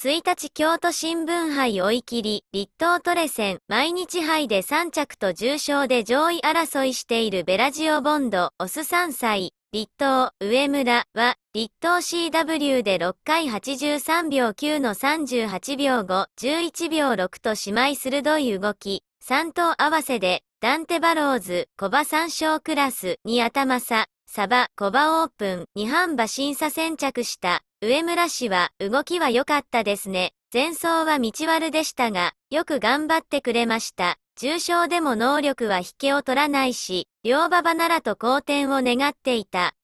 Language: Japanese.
1日京都新聞杯追い切り、立東トレセン、毎日杯で3着と重賞で上位争いしているベラジオボンド、オス3歳、立東、上村は、立東 CW で6回83秒9の38秒5、11秒6と姉妹鋭い動き、3頭合わせで、ダンテバローズ、コバ3勝クラスに頭差、サバ、コバオープン、二半馬審査先着した。上村氏は動きは良かったですね。前走は道悪でしたが、よく頑張ってくれました。重傷でも能力は引けを取らないし、両馬場ならと好転を願っていた。